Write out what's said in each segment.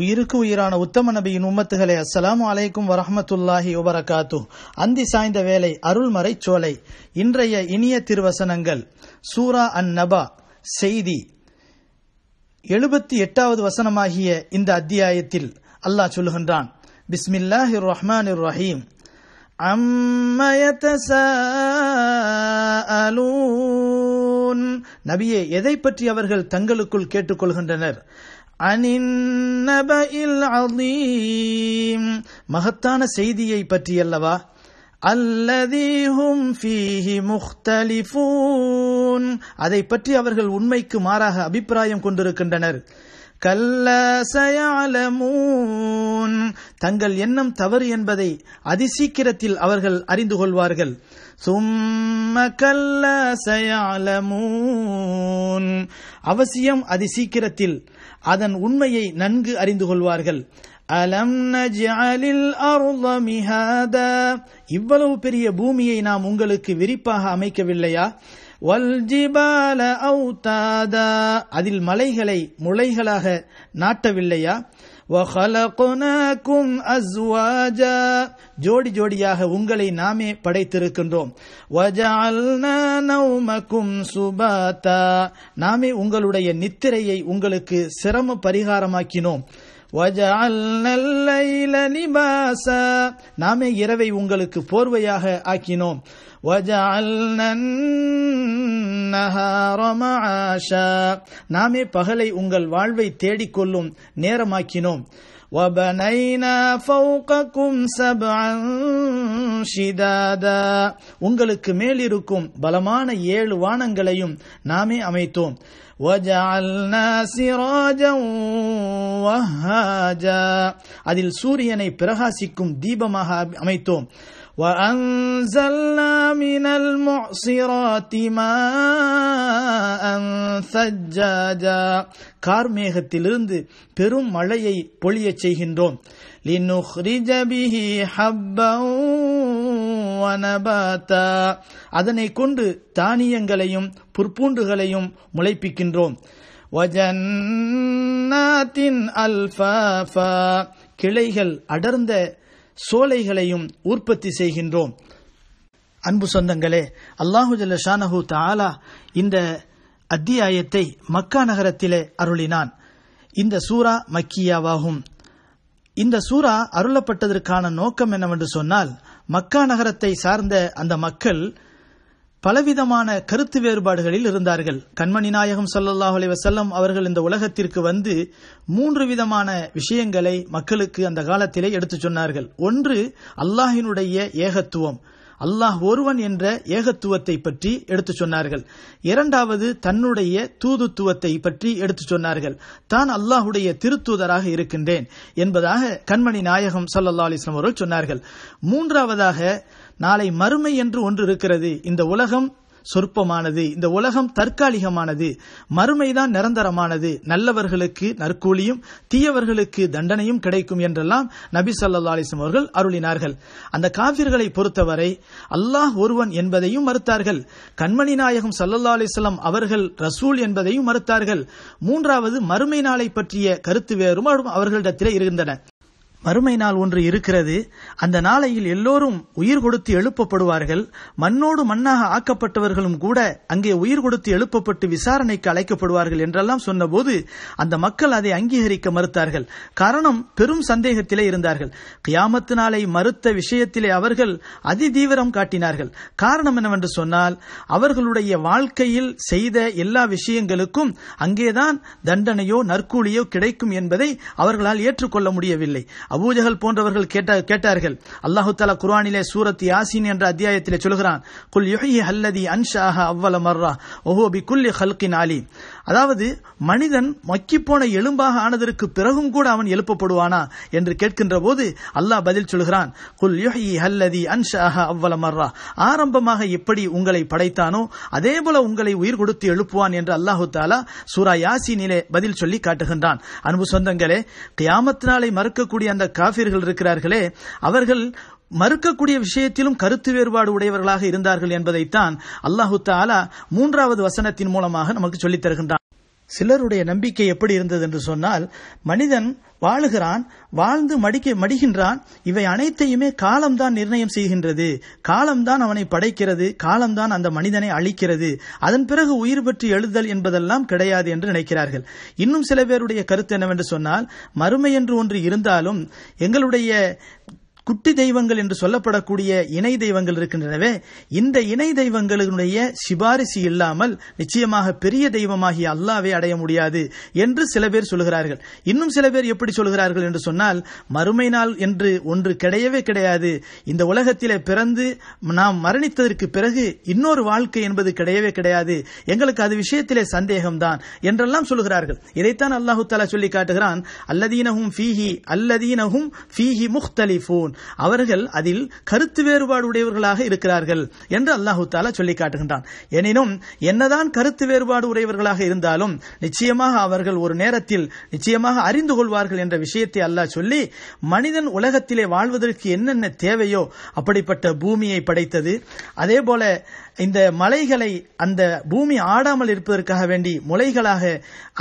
உயிருக்கு உயிரான உத்தம நபியின் உம்மத்துகளை அஸ்லாம் அலைக்கும் வரஹமத்துல்லாஹி உபரகாத்து அந்தி சாய்ந்த வேலை அருள்மறை சோலை இன்றைய இனிய திருவசனங்கள் சூரா அன் நபா செய்தி எழுபத்தி எட்டாவது வசனமாகிய இந்த அத்தியாயத்தில் அல்லாஹ் சொல்லுகின்றான் பிஸ்மில்லாஹி ரஹ்மான் ரஹீம் நபியே எதை பற்றி அவர்கள் தங்களுக்குள் கேட்டுக்கொள்கின்றனர் عن النبأ العظيم மகத்தான செய்தியை பற்றியல்லவா அல்லதீஹும் ஃபீஹி முக்தலிஃபூன் அதை பற்றி அவர்கள் உண்மைக்கு மாறாக அபிப்பிராயம் கொண்டிருக்கின்றனர் சயாலமூன் தங்கள் எண்ணம் தவறு என்பதை அதிசீக்கிரத்தில் அவர்கள் அறிந்து கொள்வார்கள் சும்ம கல்ல சயாலமூன் அவசியம் அதிசீக்கிரத்தில் அதன் உண்மையை நன்கு அறிந்து கொள்வார்கள் அலம் நஜாலில் அர்த இவ்வளவு பெரிய பூமியை நாம் உங்களுக்கு விரிப்பாக அமைக்கவில்லையா வல்ஜிபால அவுதாதா அதில் மலைகளை முளைகளாக நாட்டவில்லையா வஹலகுனாக்கும் அஸ்வாஜா ஜோடி ஜோடியாக உங்களை நாமே படைத்திருக்கின்றோம் வஜஅல்னா நௌமக்கும் சுபாதா நாமே உங்களுடைய நித்திரையை உங்களுக்கு சிரம பரிகாரமாக்கினோம் நாமே இரவை உங்களுக்கு போர்வையாக ஆக்கினோம் நாமே பகலை உங்கள் வாழ்வை தேடிக்கொள்ளும் நேரமாக்கினோம் உங்களுக்கு மேலிருக்கும் பலமான ஏழு வானங்களையும் நாமே அமைத்தோம் அதில் சூரியனை பிரகாசிக்கும் தீபமாக அமைத்தோம் وأنزلنا من المعصرات ماء ثجاجا கார்மேகத்திலிருந்து பெரும் மழையை பொழியச் செய்கின்றோம் லினுஹ்ரிஜ பிஹி ஹப்பம் வனபாத்தா அதனை கொண்டு தானியங்களையும் புற்பூண்டுகளையும் முளைப்பிக்கின்றோம் வஜன்னாத்தின் அல்ஃபாஃபா கிளைகள் அடர்ந்த சோலைகளையும் உற்பத்தி செய்கின்றோம் அன்பு சொந்தங்களே அல்லாஹுஜல்ல ஷானஹூ தாலா இந்த அத்தியாயத்தை மக்கா நகரத்திலே அருளினான் இந்த சூரா மக்கியாவாகும் இந்த சூறா அருளப்பட்டதற்கான நோக்கம் என்னவென்று சொன்னால் மக்கா நகரத்தை சார்ந்த அந்த மக்கள் பலவிதமான கருத்து வேறுபாடுகளில் இருந்தார்கள் கண்மணி நாயகம் சல்லாஹ் அலைவசல்லம் அவர்கள் இந்த உலகத்திற்கு வந்து மூன்று விதமான விஷயங்களை மக்களுக்கு அந்த காலத்திலே எடுத்துச் சொன்னார்கள் ஒன்று அல்லாஹினுடைய ஏகத்துவம் அல்லாஹ் ஒருவன் என்ற ஏகத்துவத்தை பற்றி எடுத்துச் சொன்னார்கள் இரண்டாவது தன்னுடைய தூதுத்துவத்தை பற்றி எடுத்துச் சொன்னார்கள் தான் அல்லாஹுடைய திருத்தூதராக இருக்கின்றேன் என்பதாக கண்மணி நாயகம் சல்லா அலிஸ்லாம் அவர்கள் சொன்னார்கள் மூன்றாவதாக நாளை மறுமை என்று ஒன்று இருக்கிறது இந்த உலகம் சொற்பமானது இந்த உலகம் தற்காலிகமானது மறுமைதான் நிரந்தரமானது நல்லவர்களுக்கு நற்கூலியும் தீயவர்களுக்கு தண்டனையும் கிடைக்கும் என்றெல்லாம் நபி சல்லா அலிசம் அவர்கள் அருளினார்கள் அந்த காவிர்களை பொறுத்தவரை அல்லாஹ் ஒருவன் என்பதையும் மறுத்தார்கள் கண்மணி நாயகம் சல்லா அலிஸ்லாம் அவர்கள் ரசூல் என்பதையும் மறுத்தார்கள் மூன்றாவது மறுமை நாளை பற்றிய கருத்து வேறும் அவர்களிடத்திலே இருந்தன மறுமை நாள் ஒன்று இருக்கிறது அந்த நாளையில் எல்லோரும் உயிர் கொடுத்து எழுப்பப்படுவார்கள் மண்ணோடு மண்ணாக ஆக்கப்பட்டவர்களும் கூட அங்கே உயிர் கொடுத்து எழுப்பப்பட்டு விசாரணைக்கு அழைக்கப்படுவார்கள் என்றெல்லாம் சொன்னபோது அந்த மக்கள் அதை அங்கீகரிக்க மறுத்தார்கள் காரணம் பெரும் சந்தேகத்திலே இருந்தார்கள் கியாமத்து நாளை மறுத்த விஷயத்திலே அவர்கள் அதிதீவிரம் காட்டினார்கள் காரணம் என்னவென்று சொன்னால் அவர்களுடைய வாழ்க்கையில் செய்த எல்லா விஷயங்களுக்கும் அங்கேதான் தண்டனையோ நற்கூலியோ கிடைக்கும் என்பதை அவர்களால் ஏற்றுக்கொள்ள முடியவில்லை அபூஜகல் போன்றவர்கள் கேட்டார்கள் அல்லாஹு தாலா குர்ஆனிலே சூரத் யாசின் என்ற அத்தியாயத்திலே சொல்கிறான் குல் அல்லதி அதாவது மனிதன் போன எலும்பாக ஆனதற்கு பிறகும் கூட அவன் எழுப்பப்படுவானா என்று கேட்கின்ற போது அல்லாஹ் பதில் சொல்கிறான் குல் அன்ஷாஹ ஆரம்பமாக எப்படி உங்களை படைத்தானோ அதே போல உங்களை உயிர் கொடுத்து எழுப்புவான் என்று அல்லாஹு தாலா சூரா யாசினிலே பதில் சொல்லி காட்டுகின்றான் அன்பு சொந்தங்களே கியாமத்தினாலை மறுக்கக்கூடிய அந்த கொண்ட காபிர்கள் இருக்கிறார்களே அவர்கள் மறுக்கக்கூடிய விஷயத்திலும் கருத்து வேறுபாடு உடையவர்களாக இருந்தார்கள் என்பதைத்தான் அல்லாஹு தாலா மூன்றாவது வசனத்தின் மூலமாக நமக்கு சொல்லித் தருகின்றார் சிலருடைய நம்பிக்கை எப்படி இருந்தது என்று சொன்னால் மனிதன் வாழுகிறான் வாழ்ந்து மடிக்க மடிகின்றான் இவை அனைத்தையுமே காலம்தான் நிர்ணயம் செய்கின்றது காலம்தான் அவனை படைக்கிறது காலம்தான் அந்த மனிதனை அழிக்கிறது அதன் பிறகு உயிர் பற்றி எழுதல் என்பதெல்லாம் கிடையாது என்று நினைக்கிறார்கள் இன்னும் சில பேருடைய கருத்து என்னவென்று சொன்னால் மறுமை என்று ஒன்று இருந்தாலும் எங்களுடைய குட்டி தெய்வங்கள் என்று சொல்லப்படக்கூடிய இணை தெய்வங்கள் இருக்கின்றனவே இந்த இணை தெய்வங்களுடைய சிபாரிசு இல்லாமல் நிச்சயமாக பெரிய தெய்வமாகிய அல்லாவே அடைய முடியாது என்று சில பேர் சொல்கிறார்கள் இன்னும் சில பேர் எப்படி சொல்கிறார்கள் என்று சொன்னால் மறுமை நாள் என்று ஒன்று கிடையவே கிடையாது இந்த உலகத்திலே பிறந்து நாம் மரணித்ததற்கு பிறகு இன்னொரு வாழ்க்கை என்பது கிடையவே கிடையாது எங்களுக்கு அது விஷயத்திலே சந்தேகம்தான் என்றெல்லாம் சொல்கிறார்கள் இதைத்தான் அல்லாஹு தாலா சொல்லி காட்டுகிறான் அல்லதீனகும் ஃபீஹி அல்லதீனகும் ஃபீஹி முஹ்தலிஃபூன் அவர்கள் அதில் கருத்து வேறுபாடு உடையவர்களாக இருக்கிறார்கள் என்று அல்லாஹு தாலா சொல்லிக் காட்டுகின்றான் எனினும் என்னதான் கருத்து வேறுபாடு உடையவர்களாக இருந்தாலும் நிச்சயமாக அவர்கள் ஒரு நேரத்தில் நிச்சயமாக அறிந்து கொள்வார்கள் என்ற விஷயத்தை அல்லாஹ் சொல்லி மனிதன் உலகத்திலே வாழ்வதற்கு என்னென்ன தேவையோ அப்படிப்பட்ட பூமியை படைத்தது அதே போல இந்த மலைகளை அந்த பூமி ஆடாமல் இருப்பதற்காக வேண்டி முளைகளாக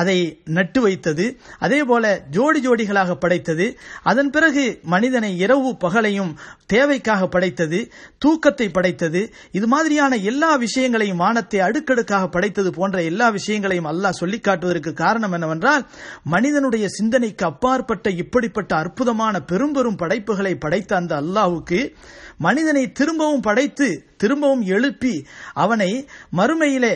அதை நட்டு வைத்தது அதே போல ஜோடி ஜோடிகளாக படைத்தது அதன் பிறகு மனிதனை இரவு பகலையும் தேவைக்காக படைத்தது தூக்கத்தை படைத்தது இது மாதிரியான எல்லா விஷயங்களையும் வானத்தை அடுக்கடுக்காக படைத்தது போன்ற எல்லா விஷயங்களையும் அல்லாஹ் சொல்லி காட்டுவதற்கு காரணம் என்னவென்றால் மனிதனுடைய சிந்தனைக்கு அப்பாற்பட்ட இப்படிப்பட்ட அற்புதமான பெரும்பெரும் படைப்புகளை படைத்த அந்த அல்லாஹுக்கு மனிதனை திரும்பவும் படைத்து திரும்பவும் எழுப்பி அவனை மறுமையிலே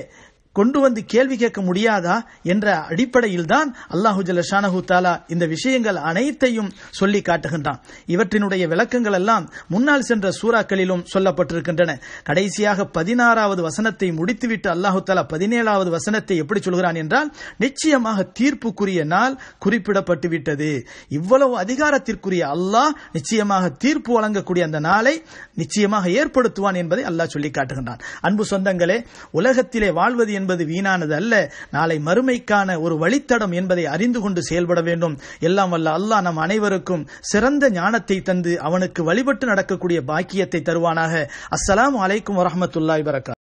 கொண்டு வந்து கேள்வி கேட்க முடியாதா என்ற அடிப்படையில் தான் அல்லாஹு ஜலஷானஹு தாலா இந்த விஷயங்கள் அனைத்தையும் சொல்லி காட்டுகின்றான் இவற்றினுடைய விளக்கங்கள் எல்லாம் முன்னால் சென்ற சூறாக்களிலும் சொல்லப்பட்டிருக்கின்றன கடைசியாக பதினாறாவது வசனத்தை முடித்துவிட்டு அல்லாஹு தாலா பதினேழாவது வசனத்தை எப்படி சொல்கிறான் என்றால் நிச்சயமாக தீர்ப்புக்குரிய நாள் குறிப்பிடப்பட்டு விட்டது இவ்வளவு அதிகாரத்திற்குரிய அல்லாஹ் நிச்சயமாக தீர்ப்பு வழங்கக்கூடிய அந்த நாளை நிச்சயமாக ஏற்படுத்துவான் என்பதை அல்லாஹ் சொல்லி காட்டுகின்றான் அன்பு சொந்தங்களே உலகத்திலே வாழ்வது என்பது என்பது வீணானது அல்ல நாளை மறுமைக்கான ஒரு வழித்தடம் என்பதை அறிந்து கொண்டு செயல்பட வேண்டும் எல்லாம் வல்ல அல்லாஹ் நம் அனைவருக்கும் சிறந்த ஞானத்தை தந்து அவனுக்கு வழிபட்டு நடக்கக்கூடிய பாக்கியத்தை தருவானாக அஸ்லாம் அலைக்கும் வரமத்துல்லாய் வரக்கா